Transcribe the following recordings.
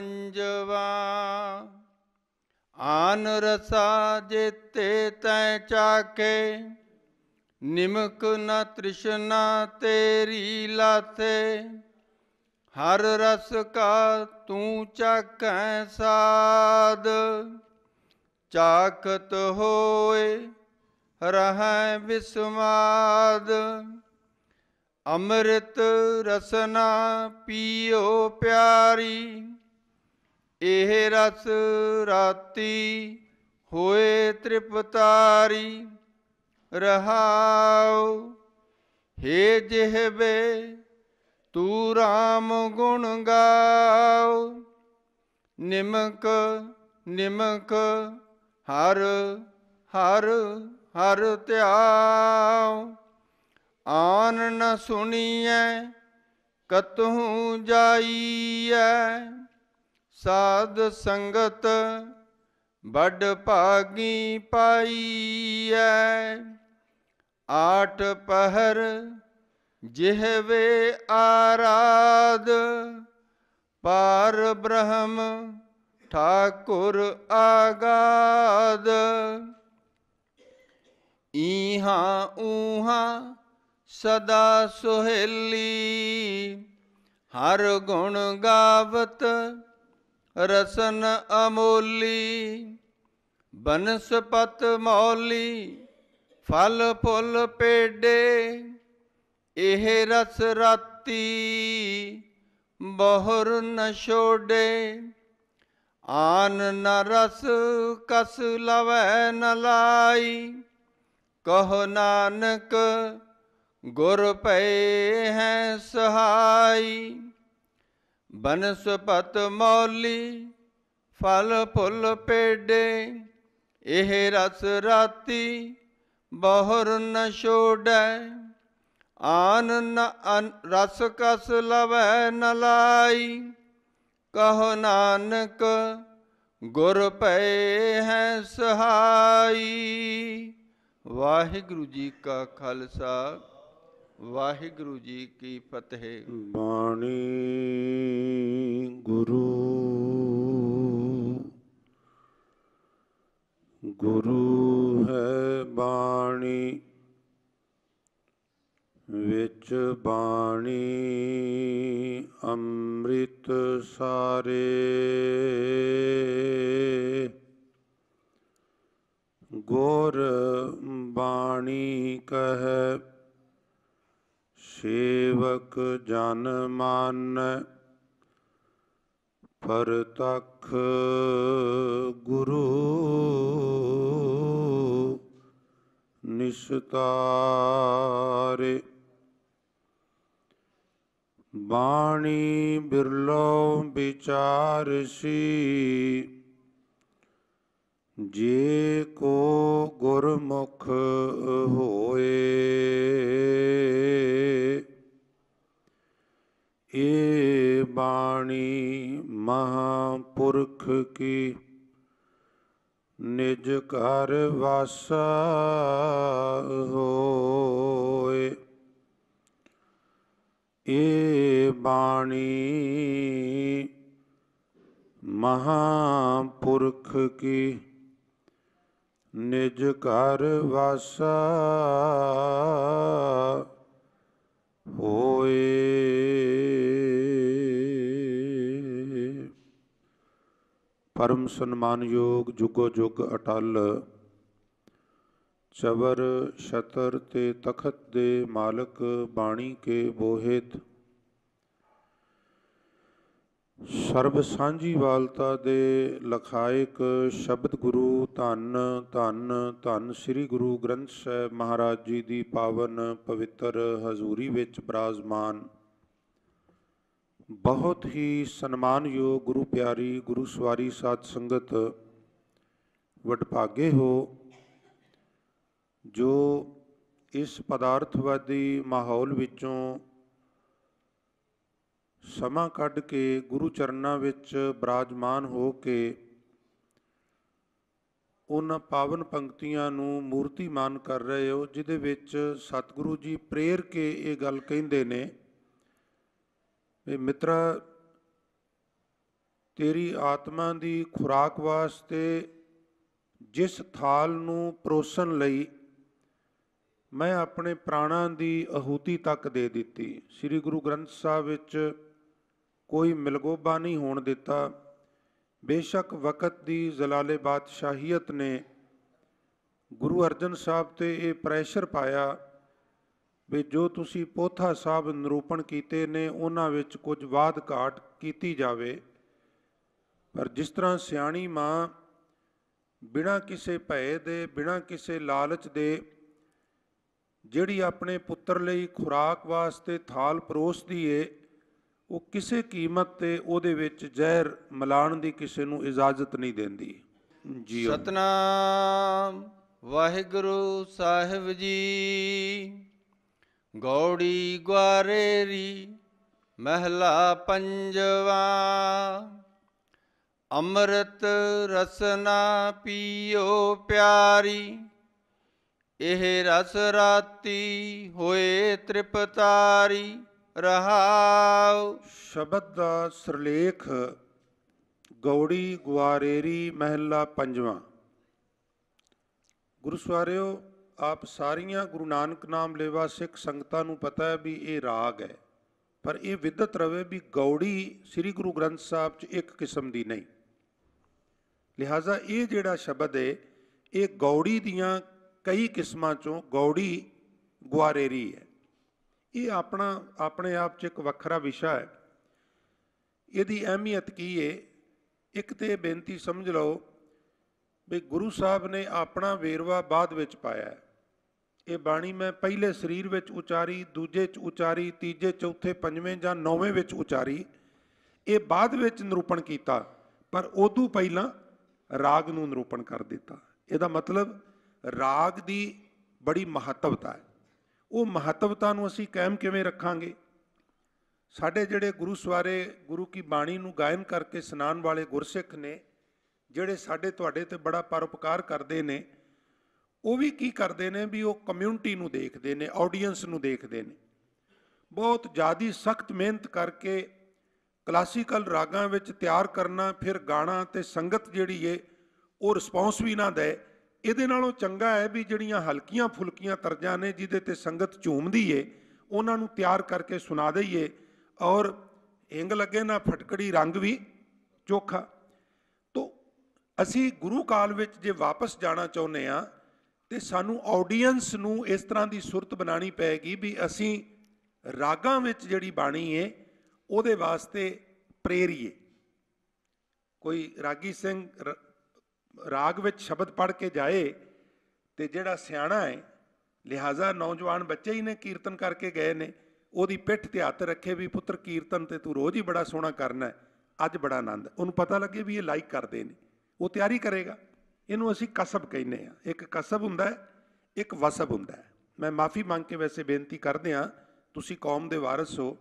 ਪੰਜਵਾ ਆਨ ਰਸਾ ਜਿਤੇ ਤੈ ਚਾਕੇ ਨਿਮਕ ਨ ਤ੍ਰਿਸ਼ਨਾ ਤੇਰੀ ਲਾਥੇ ਹਰ ਰਸ ਕਾ ਤੂੰ ਚਾਕੈ ਸਾਦ ਚਾਖਤ ਹੋਏ ਰਹੈ ਵਿਸਮਾਦ ਅੰਮ੍ਰਿਤ ਰਸਨਾ ਪੀਓ ਪਿਆਰੀ ਇਹ ਰਸ ਰਾਤੀ ਹੋਏ ਤ੍ਰਿਪਤਾਰੀ ਰਹਾਉ ਹੇ ਜਿਹਵੇ ਤੂ ਰਾਮ ਗੁਣ ਗਾਉ ਨਿਮਕ ਨਿਮਕ ਹਰ ਹਰ ਹਰ ਧਿਆਉ ਆਨ ਨ ਸੁਣੀਐ ਕਤਹੂ ਜਾਈਐ ਸਾਧ ਸੰਗਤ ਵੱਡ ਭਾਗੀ ਪਾਈਐ ਆਠ ਪਹਿਰ ਜਿਹਵੇ ਆਰਾਧ ਪਾਰ ਬ੍ਰਹਮ ਠਾਕੁਰ ਆਗਾਦ ਈਹਾਂ ਊਹਾਂ ਸਦਾ ਸੁਹੇਲੀ ਹਰ ਗੁਣ ਗਾਵਤ ਰਸਨ ਅਮੋਲੀ ਬਨਸਪਤ ਮੌਲੀ ਫਲ ਫੁੱਲ ਪੇਡੇ ਇਹ ਰਸ ਰਾਤੀ ਬਹੁਰ ਨ ਛੋੜੇ ਆਨ ਨ ਰਸ ਕਸ ਲਵੈ ਨ ਲਾਈ ਕਹ ਨਾਨਕ ਗੁਰ ਪਏ ਹੈ ਸਹਾਈ ਬਨਸਪਤ ਮੌਲੀ ਫਲ ਫੁੱਲ ਪੇਡੇ ਇਹ ਰਸ ਰਾਤੀ ਬਹੁਰ ਨ ਛੋੜੈ ਆਨ ਨ ਰਸ ਕਸ ਲਵੈ ਨ ਲਾਈ ਕਹ ਨਾਨਕ ਗੁਰ ਪਏ ਹੈ ਸਹਾਈ ਵਾਹਿਗੁਰੂ ਜੀ ਕਾ ਖਾਲਸਾ ਵਾਹਿਗੁਰੂ ਜੀ ਕੀ ਫਤਿਹ ਬਾਣੀ ਗੁਰੂ ਗੁਰੂ ਹੈ ਬਾਣੀ ਵਿੱਚ ਬਾਣੀ ਅੰਮ੍ਰਿਤ ਸਾਰੇ ਗੁਰ ਬਾਣੀ ਕਹੇ ਸੇਵਕ ਜਨ ਮਨ ਪਰਤਖ ਗੁਰੂ ਨਿਸਤਾਰੇ ਬਾਣੀ ਬਿਰਲੋ ਵਿਚਾਰਸੀ ਜੇ ਕੋ ਗੁਰਮੁਖ ਹੋਏ ਇਹ ਬਾਣੀ ਮਹਾਪੁਰਖ ਕੀ ਨਿਜ ਘਰ ਵਾਸਾ ਹੋਏ ਇਹ ਬਾਣੀ ਮਹਾਪੁਰਖ ਕੀ ਨਿਜ ਘਰ ਵਾਸਾ ਹੋਏ ਪਰਮ ਸਨਮਾਨ ਯੋਗ ਜੁਗੋ ਜੁਗ ਅਟਲ ਚਵਰ ਛਤਰ ਤੇ ਤਖਤ ਦੇ ਮਾਲਕ ਬਾਣੀ ਕੇ ਬੋਹਿਤ ਸਰਬ ਸਾਂਝੀ ਵਾਲਤਾ ਦੇ ਲਖਾਇਕ ਸ਼ਬਦ ਗੁਰੂ ਧੰਨ ਧੰਨ ਧੰਨ ਸ੍ਰੀ ਗੁਰੂ ਗ੍ਰੰਥ ਸਾਹਿਬ ਮਹਾਰਾਜ ਜੀ ਦੀ ਪਾਵਨ ਪਵਿੱਤਰ ਹਜ਼ੂਰੀ ਵਿੱਚ ਬਰਾਜ਼ਮਾਨ ਬਹੁਤ ਹੀ ਸਨਮਾਨਯੋਗ ਗੁਰੂ ਪਿਆਰੀ ਗੁਰੂ ਸਵਾਰੀ ਸਾਧ ਸੰਗਤ ਵਡਭਾਗੇ ਹੋ ਜੋ ਇਸ ਪਦਾਰਥਵਾਦੀ ਮਾਹੌਲ ਵਿੱਚੋਂ ਸਮਾਂ ਕੱਢ ਕੇ ਗੁਰੂ ਚਰਨਾਂ ਵਿੱਚ ਬਰਾਜਮਾਨ ਹੋ ਕੇ ਉਹਨਾਂ ਪਾਵਨ ਪੰਕਤੀਆਂ ਨੂੰ ਮੂਰਤੀ ਮਾਨ ਕਰ ਰਹੇ ਹੋ ਜਿਹਦੇ ਵਿੱਚ ਸਤਿਗੁਰੂ ਜੀ ਪ੍ਰੇਰ ਕੇ ਇਹ ਗੱਲ ਕਹਿੰਦੇ ਨੇ ਵੀ ਮਿੱਤਰਾ ਤੇਰੀ ਆਤਮਾ ਦੀ ਖੁਰਾਕ ਵਾਸਤੇ ਜਿਸ ਥਾਲ ਨੂੰ ਪਰੋਸਣ ਲਈ ਮੈਂ ਆਪਣੇ ਪ੍ਰਾਣਾਂ ਦੀ ਅਹੂਤੀ ਤੱਕ ਦੇ ਦਿੱਤੀ ਸ੍ਰੀ ਗੁਰੂ ਗ੍ਰੰਥ ਸਾਹਿਬ ਵਿੱਚ ਕੋਈ ਮਿਲਗੋਬਾ ਨਹੀਂ ਹੋਣ ਦਿੱਤਾ ਬੇਸ਼ੱਕ ਵਕਤ ਦੀ ਜ਼ਲਾਲੇ ਬਾਦਸ਼ਾਹੀਅਤ ਨੇ ਗੁਰੂ ਅਰਜਨ ਸਾਹਿਬ ਤੇ ਇਹ ਪ੍ਰੈਸ਼ਰ ਪਾਇਆ ਵੀ ਜੋ ਤੁਸੀਂ ਪੋਥਾ ਸਾਹਿਬ ਨਿਰੂਪਣ ਕੀਤੇ ਨੇ ਉਹਨਾਂ ਵਿੱਚ ਕੁਝ ਵਾਦ ਘਾਟ ਕੀਤੀ ਜਾਵੇ ਪਰ ਜਿਸ ਤਰ੍ਹਾਂ ਸਿਆਣੀ ਮਾਂ ਬਿਨਾਂ ਕਿਸੇ ਭੈ ਦੇ ਬਿਨਾਂ ਕਿਸੇ ਲਾਲਚ ਦੇ ਜਿਹੜੀ ਆਪਣੇ ਪੁੱਤਰ ਲਈ ਖੁਰਾਕ ਵਾਸਤੇ ਥਾਲ ਪਰੋਸਦੀ ਏ ਉਹ ਕਿਸੇ ਕੀਮਤ ਤੇ ਉਹਦੇ ਵਿੱਚ ਜ਼ਹਿਰ ਮਿਲਾਉਣ ਦੀ ਕਿਸੇ ਨੂੰ ਇਜਾਜ਼ਤ ਨਹੀਂ ਦਿੰਦੀ ਜੀ ਸਤਨਾਮ ਵਾਹਿਗੁਰੂ ਸਾਹਿਬ ਜੀ ਗੌੜੀ ਗਵਾਰੇਰੀ ਮਹਿਲਾ ਪੰਜਵਾ ਅੰਮ੍ਰਿਤ ਰਸਨਾ ਪੀਓ ਪਿਆਰੀ ਇਹ ਰਸ ਰਾਤੀ ਹੋਏ ਤ੍ਰਿਪਤਾਰੀ ਰਹਾਉ ਸ਼ਬਦ ਦਾ ਸਰਲੇਖ ਗੌੜੀ ਗਵਾਰੇਰੀ ਮਹਿਲਾ ਪੰਜਵਾਂ ਗੁਰੂ ਸਵਾਰਿਓ ਆਪ ਸਾਰੀਆਂ ਗੁਰੂ ਨਾਨਕ ਨਾਮ ਲੇਵਾ ਸਿੱਖ ਸੰਗਤਾਂ ਨੂੰ ਪਤਾ ਹੈ ਵੀ ਇਹ ਰਾਗ ਹੈ ਪਰ ਇਹ ਵਿਦਤ ਰਵੇ ਵੀ ਗੌੜੀ ਸ੍ਰੀ ਗੁਰੂ ਗ੍ਰੰਥ ਸਾਹਿਬ 'ਚ ਇੱਕ ਕਿਸਮ ਦੀ ਨਹੀਂ ਲਿਹਾਜ਼ਾ ਇਹ ਜਿਹੜਾ ਸ਼ਬਦ ਹੈ ਇਹ ਗੌੜੀ ਦੀਆਂ ਕਈ ਕਿਸਮਾਂ 'ਚੋਂ ਗੌੜੀ ਗਵਾਰੇਰੀ ਹੈ ਇਹ ਆਪਣਾ ਆਪਣੇ ਆਪ 'ਚ ਇੱਕ ਵੱਖਰਾ ਵਿਸ਼ਾ ਹੈ ਇਹਦੀ ਅਹਿਮੀਅਤ ਕੀ ਏ ਇੱਕ ਤੇ ਬੇਨਤੀ ਸਮਝ ਲਓ ਵੀ ਗੁਰੂ ਸਾਹਿਬ ਨੇ ਆਪਣਾ ਵੇਰਵਾ ਬਾਅਦ ਵਿੱਚ ਪਾਇਆ ਇਹ ਬਾਣੀ ਮੈਂ ਪਹਿਲੇ ਸਰੀਰ ਵਿੱਚ ਉਚਾਰੀ ਦੂਜੇ 'ਚ ਉਚਾਰੀ ਤੀਜੇ ਚੌਥੇ ਪੰਜਵੇਂ ਜਾਂ ਨੌਵੇਂ ਵਿੱਚ ਉਚਾਰੀ ਇਹ ਬਾਅਦ ਵਿੱਚ ਨਿਰੂਪਣ ਕੀਤਾ ਪਰ ਉਦੋਂ ਪਹਿਲਾਂ ਰਾਗ ਨੂੰ ਨਿਰੂਪਣ ਕਰ ਦਿੱਤਾ ਇਹਦਾ ਮਤਲਬ ਰਾਗ ਦੀ ਬੜੀ ਮਹੱਤਵਤਾ ਹੈ ਉਹ ਮਹੱਤਵਤਾ ਨੂੰ ਅਸੀਂ ਕਾਇਮ ਕਿਵੇਂ ਰੱਖਾਂਗੇ ਸਾਡੇ ਜਿਹੜੇ ਗੁਰੂ ਸਵਾਰੇ ਗੁਰੂ ਕੀ ਬਾਣੀ ਨੂੰ ਗਾਇਨ ਕਰਕੇ ਇਸ਼ਨਾਨ ਵਾਲੇ ਗੁਰਸਿੱਖ ਨੇ ਜਿਹੜੇ ਸਾਡੇ ਤੁਹਾਡੇ ਤੇ ਬੜਾ ਪਰਉਪਕਾਰ ਕਰਦੇ ਨੇ ਉਹ ਵੀ ਕੀ ਕਰਦੇ ਨੇ ਵੀ ਉਹ ਕਮਿਊਨਿਟੀ ਨੂੰ ਦੇਖਦੇ ਨੇ ਆਡੀਅנס ਨੂੰ ਦੇਖਦੇ ਨੇ ਬਹੁਤ ਜ਼ਿਆਦੀ ਸਖਤ ਮਿਹਨਤ ਕਰਕੇ ਕਲਾਸੀਕਲ ਰਾਗਾਂ ਵਿੱਚ ਤਿਆਰ ਕਰਨਾ ਫਿਰ ਗਾਣਾ ਤੇ ਸੰਗਤ ਜਿਹੜੀ ਏ ਉਹ ਰਿਸਪੌਂਸ ਵੀ ਨਾ ਦੇ ਇਹਦੇ ਨਾਲੋਂ ਚੰਗਾ ਹੈ ਵੀ ਜਿਹੜੀਆਂ ਹਲਕੀਆਂ ਫੁਲਕੀਆਂ ਤਰਜਾਂ ਨੇ ਜਿਹਦੇ ਤੇ ਸੰਗਤ ਝੂਮਦੀ ਏ ਉਹਨਾਂ ਨੂੰ ਤਿਆਰ ਕਰਕੇ ਸੁਣਾ ਦਈਏ ਔਰ ਇੰਗ ਲੱਗੇ ਨਾ ਫਟਕੜੀ ਰੰਗ ਵੀ ਚੋਖਾ ਤੋ ਅਸੀਂ ਗੁਰੂ ਕਾਲ ਵਿੱਚ ਜੇ ਵਾਪਸ ਜਾਣਾ ਚਾਹੁੰਦੇ ਆ ਤੇ ਸਾਨੂੰ ਆਡੀਅנס ਨੂੰ ਇਸ ਤਰ੍ਹਾਂ ਦੀ ਸੁਰਤ ਬਣਾਣੀ ਪੈਗੀ ਵੀ ਅਸੀਂ ਰਾਗਾਂ ਵਿੱਚ ਜਿਹੜੀ ਬਾਣੀ ਏ ਉਹਦੇ ਵਾਸਤੇ ਪ੍ਰੇਰੀਏ ਕੋਈ ਰਾਗੀ ਸਿੰਘ ਰਾਗ ਵਿੱਚ ਸ਼ਬਦ ਪੜ ਕੇ ਜਾਏ ਤੇ ਜਿਹੜਾ ਸਿਆਣਾ ਹੈ ਲਿਹਾਜ਼ਾ ਨੌਜਵਾਨ ਬੱਚੇ ਹੀ ਨੇ ਕੀਰਤਨ ਕਰਕੇ ਗਏ ਨੇ ਉਹਦੀ ਪਿੱਠ ਤੇ ਹੱਥ ਰੱਖੇ ਵੀ ਪੁੱਤਰ ਕੀਰਤਨ ਤੇ ਤੂੰ ਰੋਜ਼ ਹੀ ਬੜਾ ਸੋਹਣਾ ਕਰਨਾ ਹੈ ਅੱਜ ਬੜਾ ਆਨੰਦ ਉਹਨੂੰ ਪਤਾ ਲੱਗੇ ਵੀ ਇਹ ਲਾਈਕ ਕਰਦੇ ਨੇ ਉਹ ਤਿਆਰੀ ਕਰੇਗਾ ਇਹਨੂੰ ਅਸੀਂ ਕਸਬ ਕਹਿੰਦੇ ਆ ਇੱਕ ਕਸਬ ਹੁੰਦਾ ਹੈ ਇੱਕ ਵਸਬ ਹੁੰਦਾ ਹੈ ਮੈਂ ਮਾਫੀ ਮੰਗ ਕੇ ਵੈਸੇ ਬੇਨਤੀ ਕਰਦੇ ਆ ਤੁਸੀਂ ਕੌਮ ਦੇ ਵਾਰਿਸ ਹੋ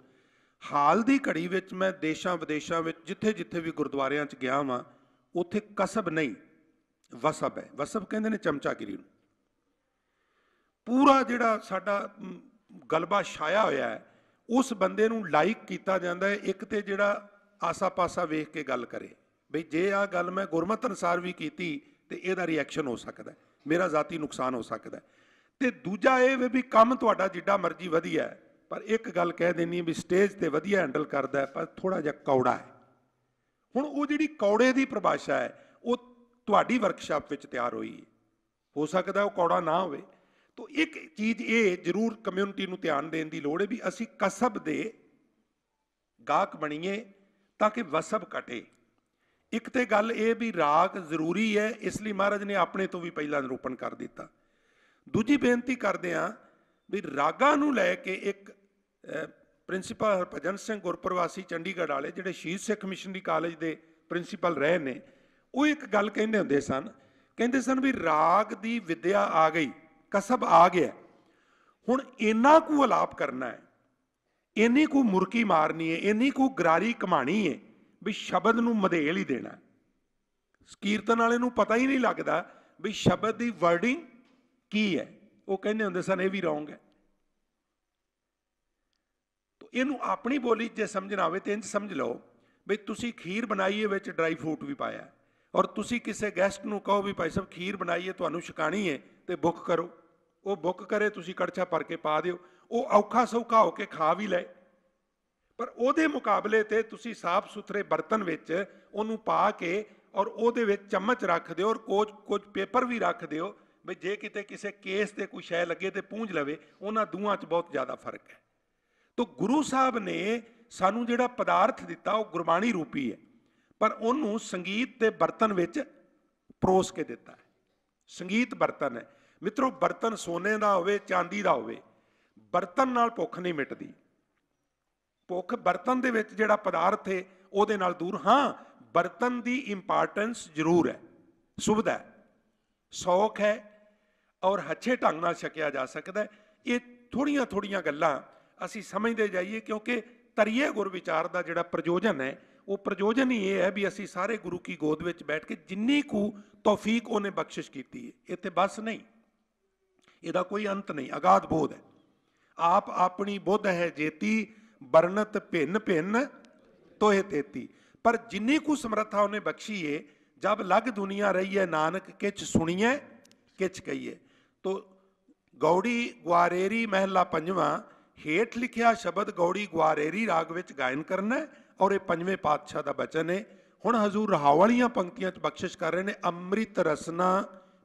ਹਾਲ ਦੀ ਘੜੀ ਵਿੱਚ ਮੈਂ ਦੇਸ਼ਾਂ ਵਿਦੇਸ਼ਾਂ ਵਿੱਚ ਜਿੱਥੇ-ਜਿੱਥੇ ਵੀ ਗੁਰਦੁਆਰਿਆਂ 'ਚ ਗਿਆ ਵਾਂ ਉੱਥੇ ਕਸਬ ਨਹੀਂ ਵਸਬ ਹੈ ਵਸਬ ਕਹਿੰਦੇ ਨੇ ਚਮਚਾਗਿਰੀ ਨੂੰ ਪੂਰਾ ਜਿਹੜਾ ਸਾਡਾ ਗਲਬਾ ਛਾਇਆ ਹੋਇਆ ਹੈ ਉਸ ਬੰਦੇ ਨੂੰ ਲਾਈਕ ਕੀਤਾ ਜਾਂਦਾ ਹੈ ਇੱਕ ਤੇ ਜਿਹੜਾ ਆਸਾ-ਪਾਸਾ ਵੇਖ ਕੇ ਗੱਲ ਕਰੇ ਬਈ ਜੇ ਆ ਗੱਲ ਮੈਂ ਗੁਰਮਤ ਅਨਸਾਰ ਵੀ ਕੀਤੀ ਤੇ ਇਹਦਾ ਰਿਐਕਸ਼ਨ ਹੋ ਸਕਦਾ ਹੈ ਮੇਰਾ ذاتی ਨੁਕਸਾਨ ਹੋ ਸਕਦਾ ਹੈ ਤੇ ਦੂਜਾ ਇਹ ਵੀ ਕੰਮ ਤੁਹਾਡਾ ਜਿੱਡਾ ਮਰਜ਼ੀ ਵਧੀਆ ਹੈ ਪਰ ਇੱਕ ਗੱਲ ਕਹਿ ਦੇਣੀ ਵੀ ਸਟੇਜ ਤੇ ਵਧੀਆ ਹੈਂਡਲ ਕਰਦਾ ਪਰ ਥੋੜਾ ਜਿਹਾ ਕੌੜਾ ਹੈ ਹੁਣ ਉਹ ਜਿਹੜੀ ਕੌੜੇ ਦੀ ਪਰਿਭਾਸ਼ਾ ਹੈ ਤੁਹਾਡੀ ਵਰਕਸ਼ਾਪ ਵਿੱਚ ਤਿਆਰ ਹੋਈ ਹੈ ਹੋ ਸਕਦਾ ਉਹ ਕੌੜਾ ਨਾ ਹੋਵੇ ਤੋਂ ਇੱਕ ਚੀਜ਼ ਇਹ ਜ਼ਰੂਰ ਕਮਿਊਨਿਟੀ ਨੂੰ ਧਿਆਨ ਦੇਣ ਦੀ ਲੋੜ ਹੈ ਵੀ ਅਸੀਂ ਕਸਬ ਦੇ ਗਾਹਕ ਬਣੀਏ ਤਾਂ ਕਿ ਵਸਬ ਕਟੇ ਇੱਕ ਤੇ ਗੱਲ ਇਹ ਵੀ ਰਾਗ ਜ਼ਰੂਰੀ ਹੈ ਇਸ ਲਈ ਮਹਾਰਾਜ ਨੇ ਆਪਣੇ ਤੋਂ ਵੀ ਪਹਿਲਾਂ ਨਿਰੂਪਣ ਕਰ ਦਿੱਤਾ ਦੂਜੀ ਬੇਨਤੀ ਕਰਦੇ ਆ ਵੀ ਰਾਗਾ ਨੂੰ ਲੈ ਕੇ ਇੱਕ ਪ੍ਰਿੰਸੀਪਲ ਹਰਭਜਨ ਸਿੰਘ ਗੁਰਪ੍ਰਵਾਸੀ ਚੰਡੀਗੜ੍ਹ ਵਾਲੇ ਜਿਹੜੇ ਸ਼ੀਸ਼ ਸਿੱਖ ਮਿਸ਼ਨਰੀ ਕਾਲਜ ਦੇ ਪ੍ਰਿੰਸੀਪਲ ਰਹੇ ਨੇ ਉਹ ਇੱਕ ਗੱਲ ਕਹਿੰਦੇ ਹੁੰਦੇ ਸਨ ਕਹਿੰਦੇ ਸਨ ਵੀ ਰਾਗ ਦੀ ਵਿਦਿਆ ਆ ਗਈ ਕਸਬ ਆ ਗਿਆ ਹੁਣ ਇੰਨਾ ਕੁ ਆਲਾਪ ਕਰਨਾ ਹੈ ਇੰਨੀ ਕੁ ਮੁਰਕੀ ਮਾਰਨੀ ਹੈ ਇੰਨੀ ਕੁ ਗਰਾਰੀ ਕਮਾਣੀ ਹੈ ਵੀ ਸ਼ਬਦ ਨੂੰ ਮਧੇਲ ਹੀ ਦੇਣਾ ਕੀਰਤਨ ਵਾਲੇ ਨੂੰ ਪਤਾ ਹੀ ਨਹੀਂ ਲੱਗਦਾ ਵੀ ਸ਼ਬਦ ਦੀ ਵਰਡਿੰਗ ਕੀ ਹੈ ਉਹ ਕਹਿੰਦੇ ਹੁੰਦੇ ਸਨ ਇਹ ਵੀ ਰੌਂਗ ਹੈ ਤੋ ਇਹਨੂੰ ਆਪਣੀ ਬੋਲੀ ਜੇ ਸਮਝਣਾ ਆਵੇ ਤੇ ਇੰਜ ਸਮਝ ਲਓ ਵੀ ਤੁਸੀਂ ਖੀਰ ਬਣਾਈਏ ਵਿੱਚ ਡਰਾਈ ਫਰੂਟ ਵੀ ਪਾਇਆ ਔਰ ਤੁਸੀਂ ਕਿਸੇ ਗੈਸਟ ਨੂੰ ਕਹੋ ਵੀ ਭਾਈ ਸਾਹਿਬ ਖੀਰ ਬਣਾਈਏ ਤੁਹਾਨੂੰ ਛਕਾਣੀ ਹੈ ਤੇ ਬੁੱਕ ਕਰੋ ਉਹ ਬੁੱਕ ਕਰੇ ਤੁਸੀਂ ਕੜਛਾ ਭਰ ਕੇ ਪਾ ਦਿਓ ਉਹ ਔਖਾ ਸੌਖਾ ਹੋ ਕੇ ਖਾ ਵੀ ਲੈ ਪਰ ਉਹਦੇ ਮੁਕਾਬਲੇ ਤੇ ਤੁਸੀਂ ਸਾਫ਼ ਸੁਥਰੇ ਬਰਤਨ ਵਿੱਚ ਉਹਨੂੰ ਪਾ ਕੇ ਔਰ ਉਹਦੇ ਵਿੱਚ ਚਮਚ ਰੱਖ ਦਿਓ ਔਰ ਕੋਚ ਕੁਝ ਪੇਪਰ ਵੀ ਰੱਖ ਦਿਓ ਵੀ ਜੇ ਕਿਤੇ ਕਿਸੇ ਕੇਸ ਤੇ ਕੋਈ ਸ਼ੈ ਲੱਗੇ ਤੇ ਪੂੰਝ ਲਵੇ ਉਹਨਾਂ ਦੋਹਾਂ 'ਚ ਬਹੁਤ ਜ਼ਿਆਦਾ ਫਰਕ ਹੈ ਤੋਂ ਗੁਰੂ ਸਾਹਿਬ ਨੇ ਸਾਨੂੰ ਜਿਹੜਾ ਪਦਾਰਥ ਦਿੱਤਾ ਉਹ ਗੁਰਬਾਣੀ ਰੂਪੀ ਹੈ ਪਰ ਉਹਨੂੰ ਸੰਗੀਤ ਦੇ ਬਰਤਨ ਵਿੱਚ ਪਰੋਸ ਕੇ ਦਿੱਤਾ ਹੈ ਸੰਗੀਤ ਬਰਤਨ ਹੈ ਮਿੱਤਰੋ ਬਰਤਨ ਸੋਨੇ ਦਾ ਹੋਵੇ ਚਾਂਦੀ ਦਾ ਹੋਵੇ ਬਰਤਨ ਨਾਲ ਭੁੱਖ ਨਹੀਂ ਮਿਟਦੀ ਭੁੱਖ ਬਰਤਨ ਦੇ ਵਿੱਚ ਜਿਹੜਾ ਪਦਾਰਥ ਹੈ ਉਹਦੇ ਨਾਲ ਦੂਰ ਹਾਂ ਬਰਤਨ ਦੀ ਇੰਪੋਰਟੈਂਸ ਜ਼ਰੂਰ ਹੈ ਸੁਭਦ ਹੈ ਸੌਖ ਹੈ ਔਰ ਹੱਛੇ ਢੰਗ ਨਾਲ ਛਕਿਆ ਜਾ ਸਕਦਾ ਹੈ ਇਹ ਥੋੜੀਆਂ ਥੋੜੀਆਂ ਗੱਲਾਂ ਅਸੀਂ ਸਮਝਦੇ ਜਾਈਏ ਕਿਉਂਕਿ ਤਰੀਏ ਗੁਰ ਵਿਚਾਰ ਦਾ ਜਿਹੜਾ ਪ੍ਰਯੋਜਨ ਹੈ ਉਹ ਪ੍ਰਯੋਜਨ ਹੀ ਇਹ ਹੈ ਵੀ ਅਸੀਂ ਸਾਰੇ ਗੁਰੂ ਕੀ ਗੋਦ ਵਿੱਚ ਬੈਠ ਕੇ ਜਿੰਨੀ ਕੁ ਤੌਫੀਕ ਉਹਨੇ ਬਖਸ਼ਿਸ਼ ਕੀਤੀ ਹੈ ਇੱਥੇ ਬਸ ਨਹੀਂ ਇਹਦਾ ਕੋਈ ਅੰਤ ਨਹੀਂ ਅਗਾਧ ਬੋਧ ਹੈ ਆਪ ਆਪਣੀ ਬੁੱਧ ਹੈ ਜੇਤੀ ਵਰਨਤ ਭਿੰਨ ਭਿੰਨ ਤੋਹੇ ਤੇਤੀ ਪਰ ਜਿੰਨੀ ਕੁ ਸਮਰੱਥਾ ਉਹਨੇ ਬਖਸ਼ੀ ਏ ਜਦ ਲਗ ਦੁਨੀਆ ਰਹੀ ਹੈ ਨਾਨਕ ਕਿਛ ਸੁਣੀਏ ਕਿਛ ਕਹੀਏ ਤੋ ਗੌੜੀ ਗਵਾਰੇਰੀ ਮਹਿਲਾ ਪੰਜਵਾ ਹੇਠ ਲਿਖਿਆ ਸ਼ਬਦ ਗੌੜੀ ਗਵਾਰੇਰੀ ਰਾਗ ਵਿੱਚ ਗਾਇਨ ਕਰਨਾ ਔਰ ਇਹ ਪੰਜਵੇਂ ਪਾਤਸ਼ਾਹ ਦਾ ਬਚਨ ਹੈ ਹੁਣ ਹਜ਼ੂਰ ਰਹਾਉ ਵਾਲੀਆਂ ਪੰਕਤੀਆਂ 'ਚ ਬਖਸ਼ਿਸ਼ ਕਰ ਰਹੇ ਨੇ ਅੰਮ੍ਰਿਤ ਰਸਨਾ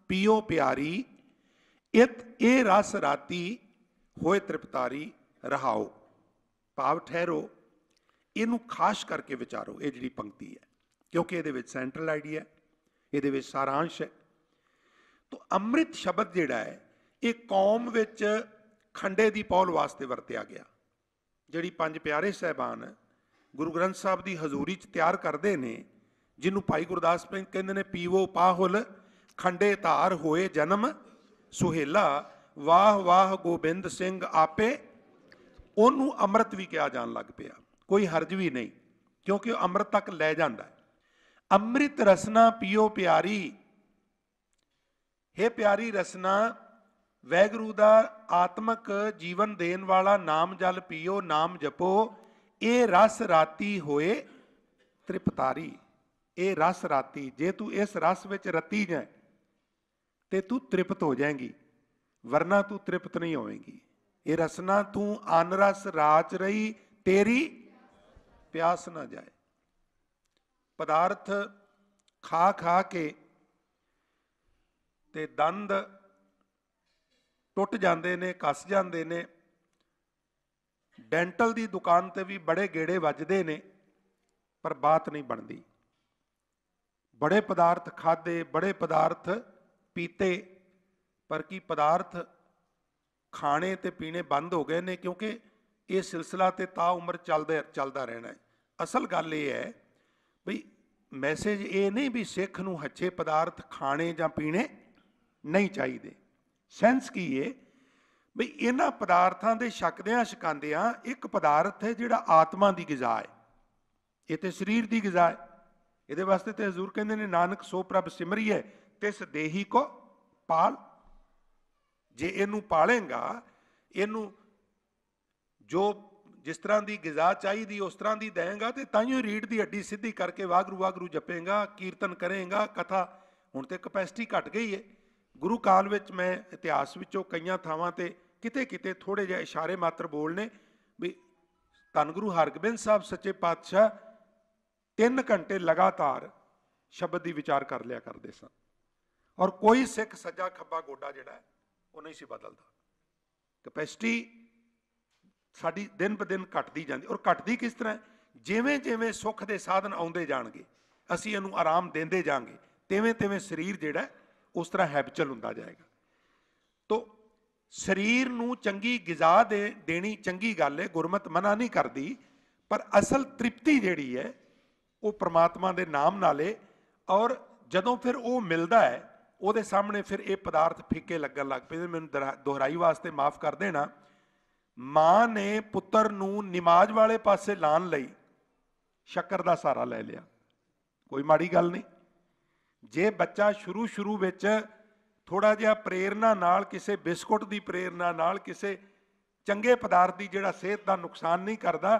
ਪੀਓ ਪਿਆਰੀ ਇਤ ਇਹ ਰਸ ਰਾਤੀ ਹੋਏ ਤ੍ਰਿਪਤਾਰੀ ਰਹਾਉ ਭਾਵ ਠਹਿਰੋ ਇਹਨੂੰ ਖਾਸ ਕਰਕੇ ਵਿਚਾਰੋ ਇਹ ਜਿਹੜੀ ਪੰਕਤੀ ਹੈ ਕਿਉਂਕਿ ਇਹਦੇ ਵਿੱਚ ਸੈਂਟਰਲ ਆਈਡੀਆ ਹੈ ਇਹਦੇ ਵਿੱਚ ਸਾਰਾਂਸ਼ ਹੈ ਤਾਂ ਅੰਮ੍ਰਿਤ ਸ਼ਬਦ ਜਿਹੜਾ ਹੈ ਇਹ ਕੌਮ ਵਿੱਚ ਖੰਡੇ ਦੀ ਪੌਲ ਵਾਸਤੇ ਵਰਤਿਆ ਗਿਆ ਜਿਹੜੀ ਪੰਜ ਪਿਆਰੇ ਸਹਿਬਾਨ ਗੁਰੂ ਗ੍ਰੰਥ ਸਾਹਿਬ ਦੀ ਹਜ਼ੂਰੀ 'ਚ ਤਿਆਰ ਕਰਦੇ ਨੇ ਜਿਹਨੂੰ ਭਾਈ ਗੁਰਦਾਸ ਸਿੰਘ ਕਹਿੰਦੇ ਨੇ ਪੀਵੋ ਪਾਹੁਲ ਖੰਡੇ ਧਾਰ ਹੋਏ ਜਨਮ ਸੁਹੇਲਾ ਵਾਹ ਵਾਹ ਗੋਬਿੰਦ ਸਿੰਘ ਆਪੇ ਉਹਨੂੰ ਅੰਮ੍ਰਿਤ ਵੀ ਕਿਹਾ ਜਾਣ ਲੱਗ ਪਿਆ ਕੋਈ ਹਰਜ ਵੀ ਨਹੀਂ ਕਿਉਂਕਿ ਉਹ ਅੰਮ੍ਰਿਤ ਤੱਕ ਲੈ ਜਾਂਦਾ ਅੰਮ੍ਰਿਤ ਰਸਨਾ ਪੀਓ ਪਿਆਰੀ हे ਪਿਆਰੀ ਰਸਨਾ ਵੈਗਰੂ ਦਾ ਆਤਮਕ ਜੀਵਨ ਦੇਣ ਵਾਲਾ ਨਾਮ ਜਲ ਪੀਓ ਨਾਮ ਜਪੋ ਇਹ ਰਸ ਰਾਤੀ ਹੋਏ ਤ੍ਰਿਪਤਾਰੀ ਇਹ ਰਸ ਰਾਤੀ ਜੇ ਤੂੰ ਇਸ ਰਸ ਵਿੱਚ ਰਤੀ ਜਾਏ ਤੇ ਤੂੰ ਤ੍ਰਿਪਤ ਹੋ ਜਾਏਂਗੀ ਵਰਨਾ ਤੂੰ ਤ੍ਰਿਪਤ ਨਹੀਂ ਹੋਵੇਂਗੀ ਇਹ ਰਸਨਾ ਤੂੰ ਅਨਰਸ ਰਾਚ ਰਹੀ ਤੇਰੀ ਪਿਆਸ ਨਾ ਜਾਏ ਪਦਾਰਥ ਖਾ ਖਾ ਕੇ ਤੇ ਦੰਦ ਟੁੱਟ ਜਾਂਦੇ ਨੇ ਕੱਸ ਜਾਂਦੇ ਨੇ ਡੈਂਟਲ ਦੀ ਦੁਕਾਨ ਤੇ ਵੀ ਬੜੇ ਗੇੜੇ ਵੱਜਦੇ ਨੇ ਪਰ ਬਾਤ ਨਹੀਂ ਬਣਦੀ ਬੜੇ ਪਦਾਰਥ ਖਾਦੇ ਬੜੇ ਪਦਾਰਥ ਪੀਤੇ ਪਰ ਕੀ ਪਦਾਰਥ ਖਾਣੇ ਤੇ ਪੀਣੇ ਬੰਦ ਹੋ ਗਏ ਨੇ ਕਿਉਂਕਿ ਇਹ ਸਿਲਸਿਲਾ ਤੇ ਤਾਂ ਉਮਰ ਚੱਲਦਾ ਚੱਲਦਾ ਰਹਿਣਾ ਹੈ ਅਸਲ ਗੱਲ ਇਹ ਹੈ ਵੀ ਮੈਸੇਜ ਇਹ ਨਹੀਂ ਵੀ ਸਿੱਖ ਨੂੰ ਹੱਛੇ ਪਦਾਰਥ ਖਾਣੇ ਜਾਂ ਪੀਣੇ ਨਹੀਂ ਚਾਹੀਦੇ ਸੈਂਸ ਕੀ ਹੈ ਵੀ ਇਹਨਾਂ ਪਦਾਰਥਾਂ ਦੇ ਛਕਦਿਆਂ ਛਕਾਂਦਿਆਂ ਇੱਕ ਪਦਾਰਥ ਹੈ ਜਿਹੜਾ ਆਤਮਾ ਦੀ ਗਿਜ਼ਾ ਹੈ ਇਹ ਤੇ ਸਰੀਰ ਦੀ ਗਿਜ਼ਾ ਹੈ ਇਹਦੇ ਵਾਸਤੇ ਤੇ ਹਜ਼ੂਰ ਕਹਿੰਦੇ ਨੇ ਨਾਨਕ ਸੋ ਪ੍ਰਭ ਸਿਮਰੀਏ ਤਿਸ ਦੇਹੀ ਕੋ ਪਾਲ ਜੇ ਇਹਨੂੰ ਪਾਲੇਗਾ ਇਹਨੂੰ ਜੋ ਜਿਸ ਤਰ੍ਹਾਂ ਦੀ ਗਿਜ਼ਾ ਚਾਹੀਦੀ ਉਸ ਤਰ੍ਹਾਂ ਦੀ ਦੇਵੇਂਗਾ ਤੇ ਤਾਂ ਹੀ ਰੀੜ ਦੀ ਹੱਡੀ ਸਿੱਧੀ ਕਰਕੇ ਵਾਗਰੂ ਵਾਗਰੂ ਜਪੇਗਾ ਕੀਰਤਨ ਕਰੇਗਾ ਕਥਾ ਹੁਣ ਤੇ ਕਪੈਸਿਟੀ ਘਟ ਗਈ ਹੈ ਗੁਰੂ ਕਾਲ ਵਿੱਚ ਮੈਂ ਇਤਿਹਾਸ ਵਿੱਚੋਂ ਕਈਆਂ ਥਾਵਾਂ ਤੇ ਕਿਤੇ ਕਿਤੇ ਥੋੜੇ ਜਿਹਾ ਇਸ਼ਾਰੇ ਮਾਤਰ ਬੋਲਨੇ ਵੀ ਧੰਨ ਗੁਰੂ ਹਰਗੋਬਿੰਦ ਸਾਹਿਬ ਸੱਚੇ ਪਾਤਸ਼ਾਹ 3 ਘੰਟੇ ਲਗਾਤਾਰ ਸ਼ਬਦ ਦੀ ਵਿਚਾਰ ਕਰ ਲਿਆ ਕਰਦੇ ਸਨ ਔਰ ਕੋਈ ਸਿੱਖ ਸੱਜਾ ਖੱਬਾ ਗੋਡਾ ਜਿਹੜਾ ਉਹ ਨਹੀਂ ਸੀ ਬਦਲਦਾ ਕਪੈਸਿਟੀ ਸਾਡੀ ਦਿਨ ਪਰ ਦਿਨ ਘਟਦੀ ਜਾਂਦੀ ਔਰ ਘਟਦੀ ਕਿਸ ਤਰ੍ਹਾਂ ਜਿਵੇਂ ਜਿਵੇਂ ਸੁੱਖ ਦੇ ਸਾਧਨ ਆਉਂਦੇ ਜਾਣਗੇ ਅਸੀਂ ਇਹਨੂੰ ਆਰਾਮ ਦਿੰਦੇ ਜਾਾਂਗੇ ਤਿਵੇਂ ਤਿਵੇਂ ਸਰੀਰ ਜਿਹੜਾ ਉਸ ਤਰ੍ਹਾਂ ਹੈਬਚਲ ਹੁੰਦਾ ਜਾਏਗਾ ਤੋਂ ਸਰੀਰ ਨੂੰ ਚੰਗੀ ਗਿਜ਼ਾ ਦੇ ਦੇਣੀ ਚੰਗੀ ਗੱਲ ਹੈ ਗੁਰਮਤ ਮਨਾ ਨਹੀਂ ਕਰਦੀ ਪਰ ਅਸਲ ਤ੍ਰਿਪਤੀ ਜਿਹੜੀ ਹੈ ਉਹ ਪ੍ਰਮਾਤਮਾ ਦੇ ਨਾਮ ਨਾਲੇ ਔਰ ਜਦੋਂ ਫਿਰ ਉਹ ਮਿਲਦਾ ਹੈ ਉਹਦੇ ਸਾਹਮਣੇ ਫਿਰ ਇਹ ਪਦਾਰਥ ਫਿੱਕੇ ਲੱਗਣ ਲੱਗ ਪਏ ਮੈਨੂੰ ਦੁਹਰਾਈ ਵਾਸਤੇ ਮਾਫ ਕਰ ਦੇਣਾ ਮਾਂ ਨੇ ਪੁੱਤਰ ਨੂੰ ਨਿਮਾਜ ਵਾਲੇ ਪਾਸੇ ਲਾਣ ਲਈ ਸ਼ੱਕਰ ਦਾ ਸਾਰਾ ਲੈ ਲਿਆ ਕੋਈ ਮਾੜੀ ਗੱਲ ਨਹੀਂ ਜੇ ਬੱਚਾ ਸ਼ੁਰੂ ਸ਼ੁਰੂ ਵਿੱਚ ਥੋੜਾ ਜਿਹਾ ਪ੍ਰੇਰਣਾ ਨਾਲ ਕਿਸੇ ਬਿਸਕੁਟ ਦੀ ਪ੍ਰੇਰਣਾ ਨਾਲ ਕਿਸੇ ਚੰਗੇ ਪਦਾਰਥ ਦੀ ਜਿਹੜਾ ਸਿਹਤ ਦਾ ਨੁਕਸਾਨ ਨਹੀਂ ਕਰਦਾ